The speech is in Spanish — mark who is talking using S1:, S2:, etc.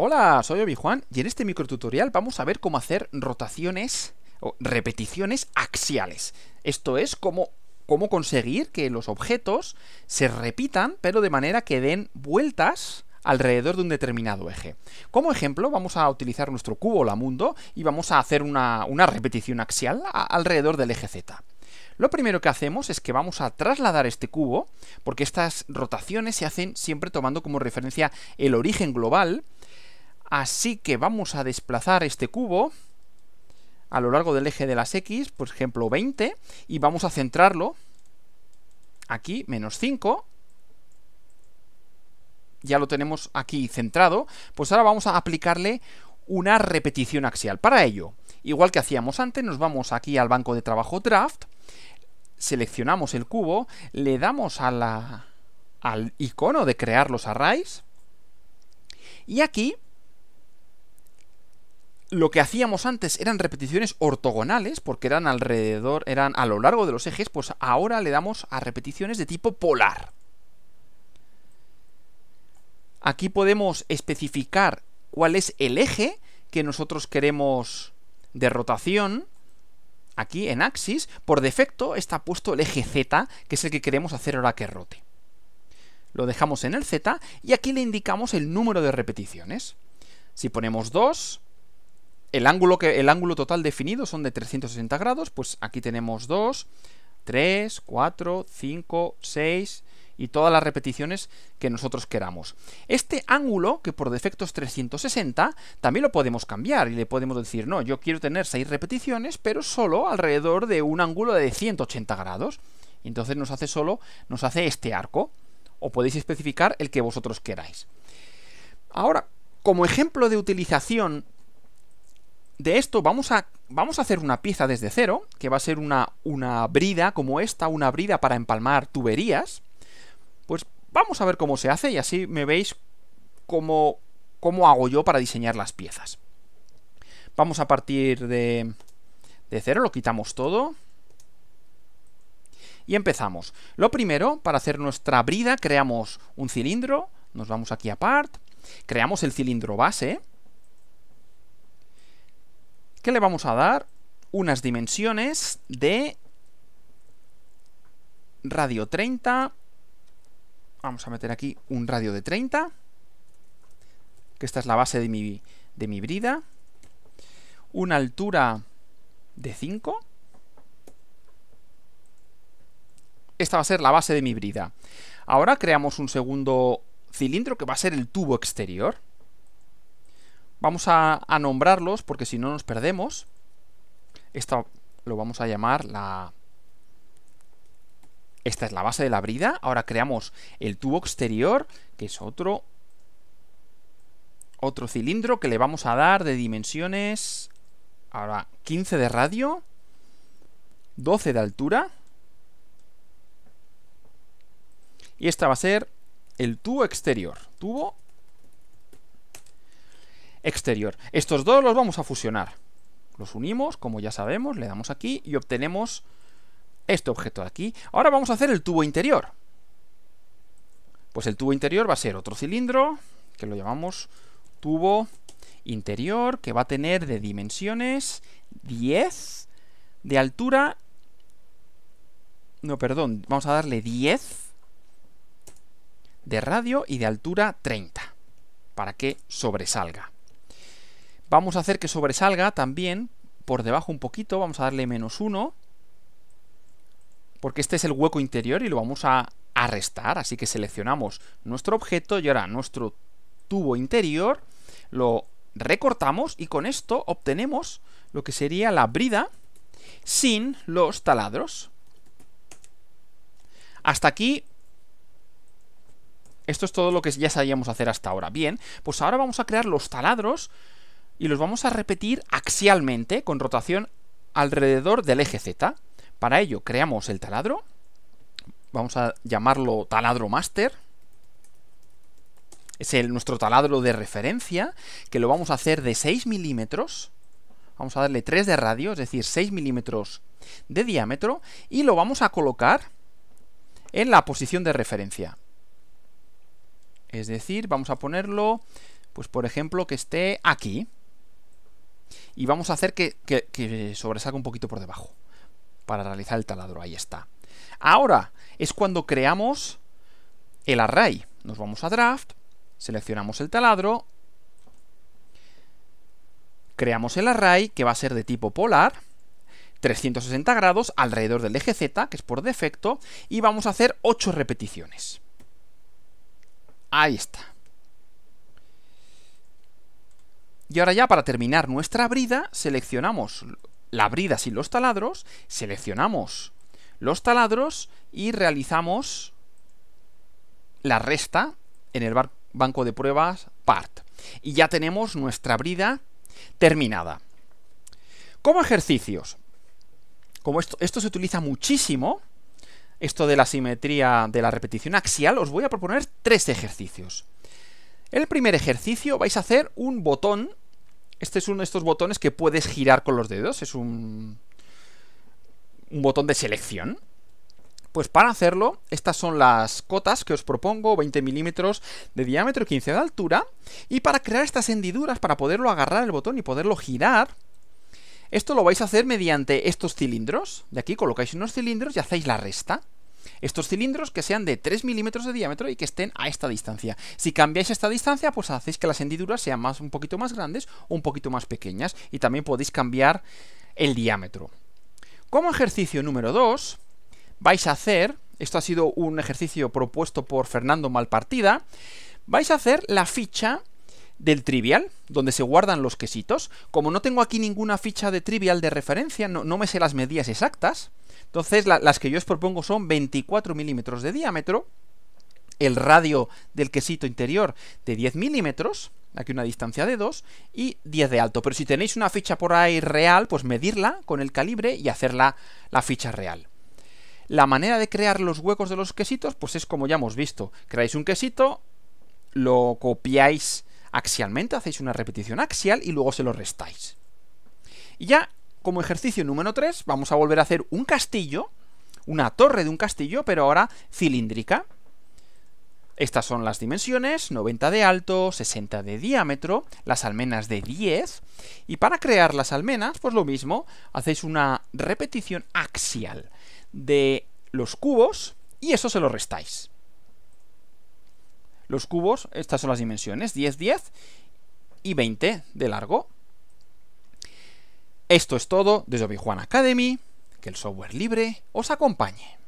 S1: Hola, soy Obi-Juan y en este microtutorial vamos a ver cómo hacer rotaciones o repeticiones axiales. Esto es cómo, conseguir que los objetos se repitan, pero de manera que den vueltas alrededor de un determinado eje. Como ejemplo, vamos a utilizar nuestro cubo Lamundo y vamos a hacer una, repetición axial alrededor del eje Z. Lo primero que hacemos es que vamos a trasladar este cubo, porque estas rotaciones se hacen siempre tomando como referencia el origen global, Así que vamos a desplazar este cubo a lo largo del eje de las X, por ejemplo 20, y vamos a centrarlo aquí, menos 5. Ya lo tenemos aquí centrado. Pues ahora vamos a aplicarle una repetición axial. Para ello, igual que hacíamos antes, nos vamos aquí al banco de trabajo Draft, seleccionamos el cubo, le damos al icono de crear los arrays, y aquí lo que hacíamos antes eran repeticiones ortogonales, porque eran alrededor, eran a lo largo de los ejes, pues ahora le damos a repeticiones de tipo polar. Aquí podemos especificar cuál es el eje que nosotros queremos de rotación. Aquí en axis, por defecto está puesto el eje Z, que es el que queremos hacer ahora que rote. Lo dejamos en el Z y aquí le indicamos el número de repeticiones. Si ponemos 2, el ángulo, que, el ángulo total definido son de 360 grados, pues aquí tenemos 2, 3, 4, 5, 6 y todas las repeticiones que nosotros queramos. Este ángulo, que por defecto es 360, también lo podemos cambiar y le podemos decir, no, yo quiero tener 6 repeticiones, pero solo alrededor de un ángulo de 180 grados. entonces nos hace solo, nos hace este arco, o podéis especificar el que vosotros queráis. Ahora, como ejemplo de utilización de esto vamos a, vamos a hacer una pieza desde cero, que va a ser una, una brida como esta, una brida para empalmar tuberías. Pues vamos a ver cómo se hace y así me veis cómo, cómo hago yo para diseñar las piezas. Vamos a partir de, de cero, lo quitamos todo. Y empezamos. Lo primero, para hacer nuestra brida, creamos un cilindro. Nos vamos aquí a Part. Creamos el cilindro base que le vamos a dar unas dimensiones de radio 30. Vamos a meter aquí un radio de 30, que esta es la base de mi, de mi brida. Una altura de 5. Esta va a ser la base de mi brida. Ahora creamos un segundo cilindro que va a ser el tubo exterior. Vamos a, nombrarlos porque si no nos perdemos. Esta lo vamos a llamar la... Esta es la base de la brida. Ahora creamos el tubo exterior, que es otro... Otro cilindro que le vamos a dar de dimensiones... Ahora, 15 de radio, 12 de altura. Y esta va a ser el tubo exterior. Tubo exterior. Estos dos los vamos a fusionar. Los unimos, como ya sabemos, le damos aquí y obtenemos este objeto de aquí. Ahora vamos a hacer el tubo interior. Pues el tubo interior va a ser otro cilindro, que lo llamamos tubo interior, que va a tener de dimensiones 10, de altura... No, perdón, vamos a darle 10 de radio y de altura 30, para que sobresalga. Vamos a hacer que sobresalga también por debajo un poquito, vamos a darle menos uno porque este es el hueco interior y lo vamos a arrestar, así que seleccionamos nuestro objeto y ahora nuestro tubo interior, lo recortamos y con esto obtenemos lo que sería la brida sin los taladros. Hasta aquí esto es todo lo que ya sabíamos hacer hasta ahora. Bien, pues ahora vamos a crear los taladros y los vamos a repetir axialmente con rotación alrededor del eje Z. Para ello creamos el taladro, vamos a llamarlo taladro master, es el, nuestro taladro de referencia, que lo vamos a hacer de 6 milímetros, vamos a darle 3 de radio, es decir, 6 milímetros de diámetro, y lo vamos a colocar en la posición de referencia. Es decir, vamos a ponerlo, pues por ejemplo, que esté aquí y vamos a hacer que, que, sobresalga un poquito por debajo para realizar el taladro, ahí está. Ahora es cuando creamos el array. Nos vamos a draft, seleccionamos el taladro, creamos el array que va a ser de tipo polar, 360 grados alrededor del eje Z, que es por defecto, y vamos a hacer 8 repeticiones. Ahí está. Y ahora ya para terminar nuestra brida, seleccionamos la brida sin los taladros, seleccionamos los taladros y realizamos la resta en el banco de pruebas part. Y ya tenemos nuestra brida terminada. Como ejercicios, como esto, esto se utiliza muchísimo, esto de la simetría de la repetición axial, os voy a proponer tres ejercicios el primer ejercicio vais a hacer un botón. Este es uno de estos botones que puedes girar con los dedos. Es un, un botón de selección. Pues para hacerlo, estas son las cotas que os propongo, 20 milímetros de diámetro y 15 de altura. Y para crear estas hendiduras, para poderlo agarrar el botón y poderlo girar, esto lo vais a hacer mediante estos cilindros. De aquí colocáis unos cilindros y hacéis la resta. Estos cilindros que sean de 3 milímetros de diámetro y que estén a esta distancia. Si cambiáis esta distancia, pues hacéis que las hendiduras sean más, un poquito más grandes o un poquito más pequeñas. Y también podéis cambiar el diámetro. Como ejercicio número 2, vais a hacer, esto ha sido un ejercicio propuesto por Fernando Malpartida, vais a hacer la ficha del trivial, donde se guardan los quesitos. Como no tengo aquí ninguna ficha de trivial de referencia, no me sé las medidas exactas, entonces las que yo os propongo son 24 milímetros de diámetro, el radio del quesito interior de 10 milímetros, aquí una distancia de 2, y 10 de alto. Pero si tenéis una ficha por ahí real, pues medirla con el calibre y hacerla la ficha real. La manera de crear los huecos de los quesitos, pues es como ya hemos visto. Creáis un quesito, lo copiáis axialmente, hacéis una repetición axial y luego se lo restáis. Y ya como ejercicio número 3 vamos a volver a hacer un castillo, una torre de un castillo, pero ahora cilíndrica. Estas son las dimensiones, 90 de alto, 60 de diámetro, las almenas de 10. Y para crear las almenas, pues lo mismo, hacéis una repetición axial de los cubos y eso se lo restáis. Los cubos, estas son las dimensiones, 10, 10 y 20 de largo. Esto es todo desde Obi Juan Academy. Que el software libre os acompañe.